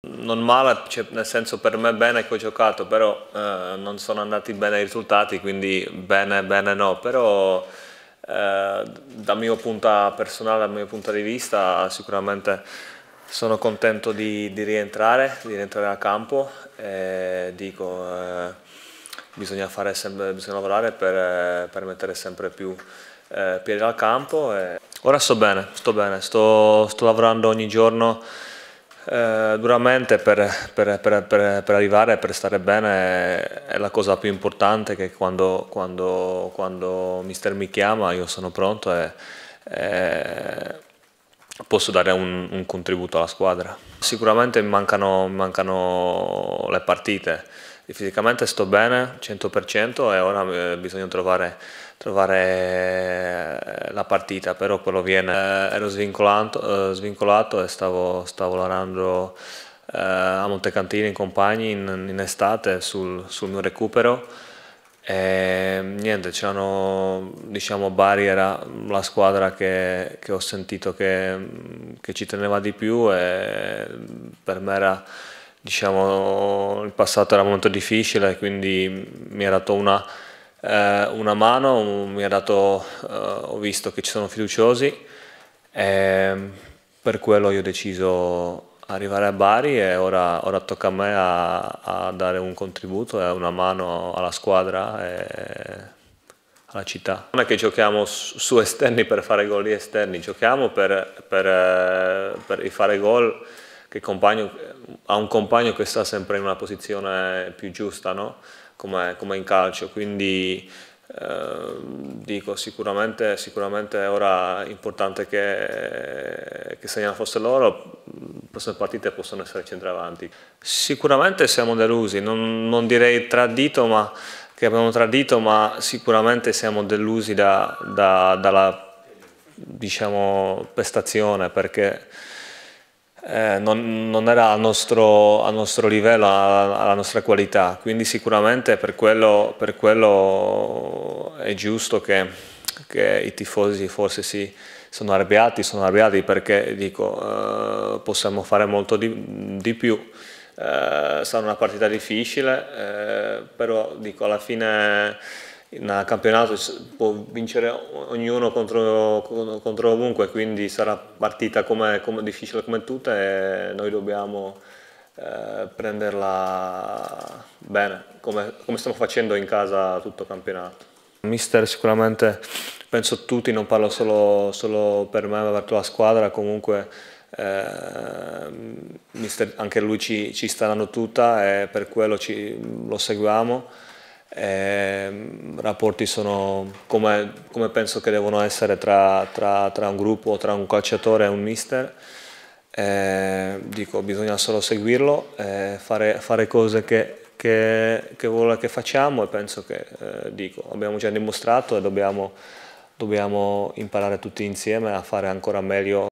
Non male, cioè, nel senso per me bene che ho giocato, però eh, non sono andati bene i risultati, quindi bene, bene no, però eh, dal mio punto personale, dal mio punto di vista sicuramente sono contento di, di rientrare, di rientrare a campo e dico eh, bisogna, sempre, bisogna, lavorare per, eh, per, mettere sempre più eh, piedi al campo. E... Ora sto bene, sto bene, sto, sto lavorando ogni giorno eh, duramente per, per, per, per, arrivare, per stare bene è la cosa più importante che quando, quando, quando mister mi chiama io sono pronto e, e posso dare un, un, contributo alla squadra. Sicuramente mancano, mancano le partite, fisicamente sto bene 100% e ora eh, bisogna trovare, trovare eh, la partita, però quello viene. Eh, ero svincolato, svincolato, e stavo, stavo lavorando a Montecantini in compagni in, in estate sul, sul, mio recupero. E niente, c'erano diciamo Bari era la squadra che, che ho sentito che, che ci teneva di più e per me era diciamo, il passato era molto difficile, quindi mi ha dato una, eh, una mano, un, ha dato, eh, ho visto che ci sono fiduciosi, eh, per quello io ho deciso di arrivare a Bari e ora, ora tocca a me a, a dare un contributo e una mano alla squadra e alla città. Non è che giochiamo su, su esterni per fare gol gli esterni, giochiamo per, per, eh, per fare gol che compagno ha un compagno che sta sempre in una posizione più giusta, no? come, come, in calcio, quindi eh, dico sicuramente, sicuramente ora è importante che, che segnano fosse loro, le prossime partite possono essere centravanti. Sicuramente siamo delusi, non, non direi tradito, ma che abbiamo tradito, ma sicuramente siamo delusi da, da, dalla diciamo, prestazione perché eh, non, non, era al nostro, al nostro livello, alla, alla, nostra qualità, quindi sicuramente per quello, per quello è giusto che, che, i tifosi forse si sono arrabbiati, sono arrabbiati perché dico eh, possiamo fare molto di, di più. Eh, sarà una partita difficile, eh, però dico alla fine in un campionato può vincere ognuno contro, contro ovunque, quindi sarà partita come, come, difficile come tutte e noi dobbiamo eh, prenderla bene, come, come, stiamo facendo in casa tutto il campionato. Mister sicuramente, penso tutti, non parlo solo, solo per me ma per la squadra, comunque eh, mister, anche lui ci, ci sta dando tutta e per quello ci, lo seguiamo. I ehm, rapporti sono come, come, penso che devono essere tra, tra, tra, un gruppo, tra un calciatore e un mister. E, ehm, dico, bisogna solo seguirlo, eh, fare, fare, cose che, che, che, vuole che facciamo e penso che, eh, dico, abbiamo già dimostrato e dobbiamo, dobbiamo imparare tutti insieme a fare ancora meglio